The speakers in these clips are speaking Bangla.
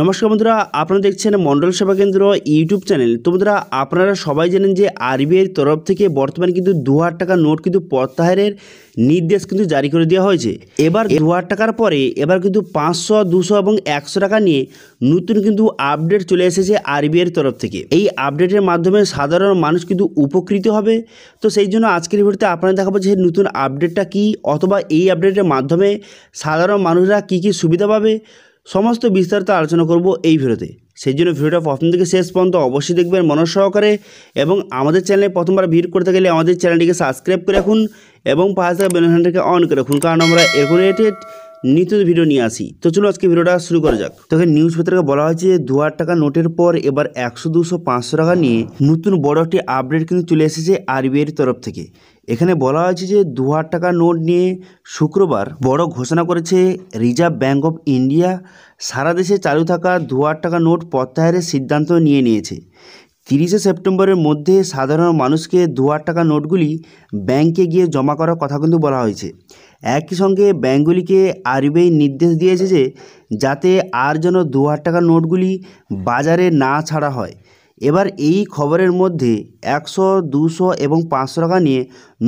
নমস্কার বন্ধুরা আপনারা দেখছেন মণ্ডল সেবা কেন্দ্র ইউটিউব চ্যানেল তো বন্ধুরা আপনারা সবাই জানেন যে আরবিআইয়ের তরফ থেকে বর্তমানে কিন্তু দু হাজার টাকা নোট কিন্তু প্রত্যাহারের নির্দেশ কিন্তু জারি করে দেওয়া হয়েছে এবার দু হাজার টাকার পরে এবার কিন্তু পাঁচশো দুশো এবং একশো টাকা নিয়ে নতুন কিন্তু আপডেট চলে এসেছে আরবিআইয়ের তরফ থেকে এই আপডেটের মাধ্যমে সাধারণ মানুষ কিন্তু উপকৃত হবে তো সেই জন্য আজকের ভিডিওতে আপনারা দেখাবো যে নতুন আপডেটটা কি অথবা এই আপডেটের মাধ্যমে সাধারণ মানুষরা কি কি সুবিধা পাবে সমস্ত বিস্তারিত আলোচনা করব এই ভিডিওতে সেই জন্য ভিডিওটা প্রথম থেকে শেষ পর্যন্ত অবশ্যই দেখবেন মনোজ সহকারে এবং আমাদের চ্যানেলে প্রথমবার ভিড় করতে গেলে আমাদের চ্যানেলটিকে সাবস্ক্রাইব করে রাখুন এবং পাঁচ টাকা বেলঘানটাকে অন করে রাখুন কারণ আমরা এরকম রিলেটেড নিত্য ভিডিও নিয়ে আসি তো চলুন আজকে ভিডিওটা শুরু করা যাক তবে নিউজ পেপারকে বলা হয়েছে দু টাকা নোটের পর এবার একশো দুশো পাঁচশো টাকা নিয়ে নতুন বড় একটি আপডেট কিন্তু চলে এসেছে আরবিআইয়ের তরফ থেকে এখানে বলা হয়েছে যে দু হাজার টাকা নোট নিয়ে শুক্রবার বড় ঘোষণা করেছে রিজার্ভ ব্যাঙ্ক অফ ইন্ডিয়া সারা দেশে চালু থাকা দু হাজার টাকা নোট প্রত্যাহারের সিদ্ধান্ত নিয়ে নিয়েছে তিরিশে সেপ্টেম্বরের মধ্যে সাধারণ মানুষকে দু হাজার টাকা নোটগুলি ব্যাংকে গিয়ে জমা করার কথা কিন্তু বলা হয়েছে একই সঙ্গে ব্যাঙ্কগুলিকে আরবিআই নির্দেশ দিয়েছে যে যাতে আর যেন দু হাজার টাকা নোটগুলি বাজারে না ছাড়া হয় এবার এই খবরের মধ্যে একশো দুশো এবং পাঁচশো টাকা নিয়ে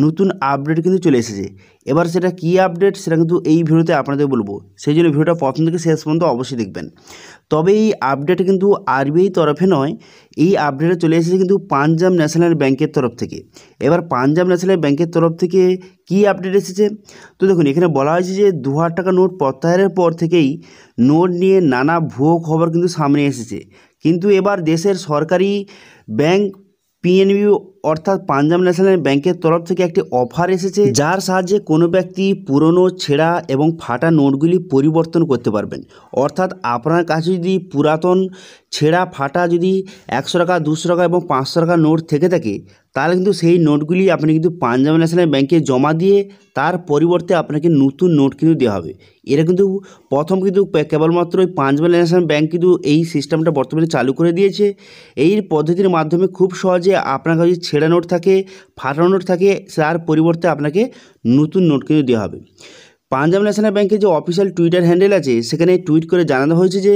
নতুন আপডেট কিন্তু চলে এসেছে এবার সেটা কি আপডেট সেটা কিন্তু এই ভিডিওতে আপনাদের বলবো সেই জন্য ভিডিওটা প্রথম থেকে শেষ পর্যন্ত অবশ্যই দেখবেন তবে এই আপডেট কিন্তু আরবিআই তরফে নয় এই আপডেটে চলে এসেছে কিন্তু পাঞ্জাব ন্যাশনাল ব্যাংকের তরফ থেকে এবার পাঞ্জাব ন্যাশনাল ব্যাংকের তরফ থেকে কি আপডেট এসেছে তো দেখুন এখানে বলা হয়েছে যে দু টাকা নোট প্রত্যাহারের পর থেকেই নোট নিয়ে নানা ভুয়ো খবর কিন্তু সামনে এসেছে কিন্তু এবার দেশের সরকারি ব্যাংক পিএনবি অর্থাৎ পাঞ্জাব ন্যাশনাল ব্যাংকের তরফ থেকে একটি অফার এসেছে যার সাহায্যে কোনো ব্যক্তি পুরনো ছেঁড়া এবং ফাটা নোটগুলি পরিবর্তন করতে পারবেন অর্থাৎ আপনার কাছে যদি পুরাতন ছেঁড়া ফাটা যদি একশো টাকা দুশো টাকা এবং পাঁচশো টাকা নোট থেকে থাকে তাহলে কিন্তু সেই নোটগুলি আপনি কিন্তু পাঞ্জাব ন্যাশনাল ব্যাংকে জমা দিয়ে তার পরিবর্তে আপনাকে নতুন নোট কিন্তু দেওয়া হবে এরা কিন্তু প্রথম কিন্তু কেবলমাত্র ওই পাঞ্জাব ন্যাশনাল ব্যাঙ্ক কিন্তু এই সিস্টেমটা বর্তমানে চালু করে দিয়েছে এই পদ্ধতির মাধ্যমে খুব সহজে আপনার কাছে ছেঁড়া নোট থাকে ফাটানো নোট থাকে তার পরিবর্তে আপনাকে নতুন নোট কিন্তু দেওয়া হবে পাঞ্জাব ন্যাশনাল ব্যাংকের যে অফিসিয়াল টুইটার হ্যান্ডেল আছে সেখানে টুইট করে জানানো হয়েছে যে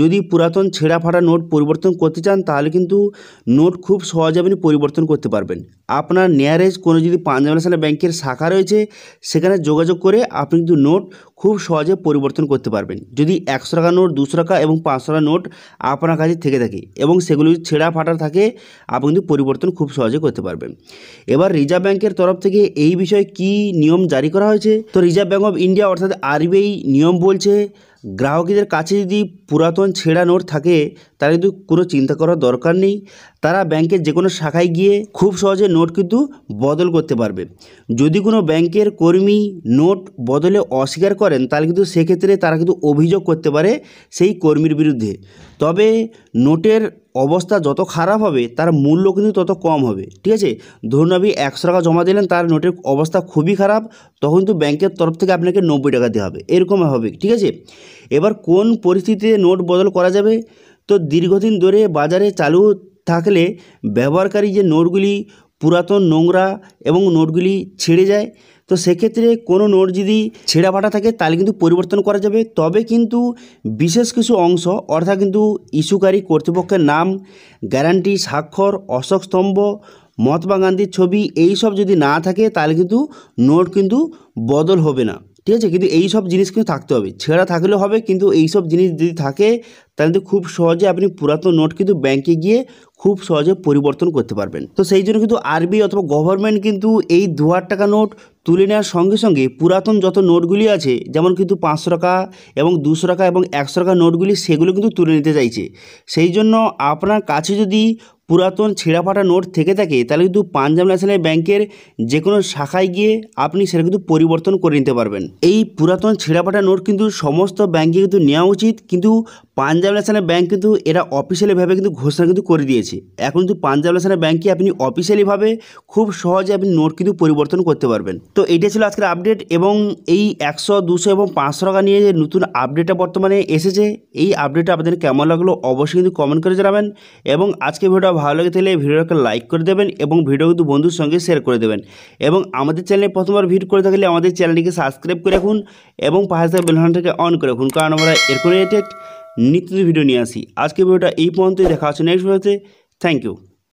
যদি পুরাতন ছেঁড়া ফাটা নোট পরিবর্তন করতে চান তাহলে কিন্তু নোট খুব সহজে আপনি পরিবর্তন করতে পারবেন আপনার নেয়ারেজ কোনো যদি পাঞ্জাব ন্যাশনাল ব্যাংকের শাখা রয়েছে সেখানে যোগাযোগ করে আপনি কিন্তু নোট খুব সহজে পরিবর্তন করতে পারবেন যদি একশো টাকা নোট দুশো টাকা এবং পাঁচশো টাকা নোট আপনার কাছে থেকে থাকে এবং সেগুলো যদি ছেঁড়া ফাটা থাকে আপনি কিন্তু পরিবর্তন খুব সহজে করতে পারবেন এবার রিজার্ভ ব্যাংকের তরফ থেকে এই বিষয়ে কি নিয়ম জারি করা হয়েছে তো রিজার্ভ ব্যাঙ্ক অফ ইন্ডিয়া অর্থাৎ আরবিআই নিয়ম বলছে গ্রাহকদের কাছে যদি পুরাতন ছেঁড়া নোট থাকে তাহলে কিন্তু কোনো চিন্তা করার দরকার নেই তারা ব্যাংকের যে কোনো শাখায় গিয়ে খুব সহজে নোট কিন্তু বদল করতে পারবে যদি কোনো ব্যাংকের কর্মী নোট বদলে অস্বীকার করেন তাহলে কিন্তু সেক্ষেত্রে তারা কিন্তু অভিযোগ করতে পারে সেই কর্মীর বিরুদ্ধে তবে নোটের অবস্থা যত খারাপ হবে তার মূল্য কিন্তু তত কম হবে ঠিক আছে ধরুন আপনি একশো টাকা জমা দিলেন তার নোটের অবস্থা খুবই খারাপ তখন কিন্তু ব্যাংকের তরফ থেকে আপনাকে নব্বই টাকা দেওয়া হবে এরকম হবে ঠিক আছে এবার কোন পরিস্থিতিতে নোট বদল করা যাবে তো দীর্ঘদিন ধরে বাজারে চালু থাকলে ব্যবহারকারী যে নোটগুলি পুরাতন নোংরা এবং নোটগুলি ছিঁড়ে যায় তো সেক্ষেত্রে কোনো নোট যদি ছেঁড়া ফাটা থাকে তাহলে কিন্তু পরিবর্তন করা যাবে তবে কিন্তু বিশেষ কিছু অংশ অর্থাৎ কিন্তু ইস্যুকারী কর্তৃপক্ষের নাম গ্যারান্টি স্বাক্ষর অশোক স্তম্ভ মহাত্মা গান্ধীর ছবি এইসব যদি না থাকে তাহলে কিন্তু নোট কিন্তু বদল হবে না ঠিক আছে কিন্তু এই সব জিনিস কিন্তু থাকতে হবে ছেঁড়া থাকলে হবে কিন্তু এই সব জিনিস যদি থাকে তাহলে তো খুব সহজে আপনি পুরাতন নোট কিন্তু ব্যাংকে গিয়ে খুব সহজে পরিবর্তন করতে পারবেন তো সেই জন্য কিন্তু আরবি অথবা গভর্নমেন্ট কিন্তু এই দু টাকা নোট তুলে নেওয়ার সঙ্গে সঙ্গে পুরাতন যত নোটগুলি আছে যেমন কিন্তু পাঁচশো টাকা এবং দুশো টাকা এবং একশো টাকা নোটগুলি সেগুলো কিন্তু তুলে নিতে চাইছে সেই জন্য আপনার কাছে যদি পুরাতন ছেঁড়াফাটা নোট থেকে থাকে তাহলে কিন্তু পাঞ্জাব ন্যাশনাল ব্যাংকের যে কোনো শাখায় গিয়ে আপনি সেটা কিন্তু পরিবর্তন করে নিতে পারবেন এই পুরাতন ছেঁড়াফাটা নোট কিন্তু সমস্ত ব্যাংকে কিন্তু নেওয়া উচিত কিন্তু পাঞ্জাব ন্যাশনাল ব্যাঙ্ক কিন্তু এরা অফিসিয়ালিভাবে কিন্তু ঘোষণা কিন্তু করে দিয়েছে এখন কিন্তু পাঞ্জাব ন্যাশনাল ব্যাঙ্কে আপনি অফিসিয়ালিভাবে খুব সহজে আপনি নোট কিন্তু পরিবর্তন করতে পারবেন তো এটা ছিল আজকের আপডেট এবং এই একশো দুশো এবং পাঁচশো টাকা নিয়ে যে নতুন আপডেটটা বর্তমানে এসেছে এই আপডেটটা আপনাদের কেমন লাগলো অবশ্যই কিন্তু কমেন্ট করে জানাবেন এবং আজকে ভিডিওটা ভালো লাগে তাহলে ভিডিওটাকে লাইক করে দেবেন এবং ভিডিও কিন্তু বন্ধুর সঙ্গে শেয়ার করে দেবেন এবং আমাদের চ্যানেলে প্রথমবার ভিড় করে থাকলে আমাদের চ্যানেলটিকে সাবস্ক্রাইব করে রাখুন এবং পাশে বেলহানটাকে অন করে রাখুন কারণ আমরা এরকম রিলেটেড নিত্য ভিডিও নিয়ে আসি আজকে ভিডিওটা এই পর্যন্তই দেখা হচ্ছে নেক্সট ভিডিওতে থ্যাংক ইউ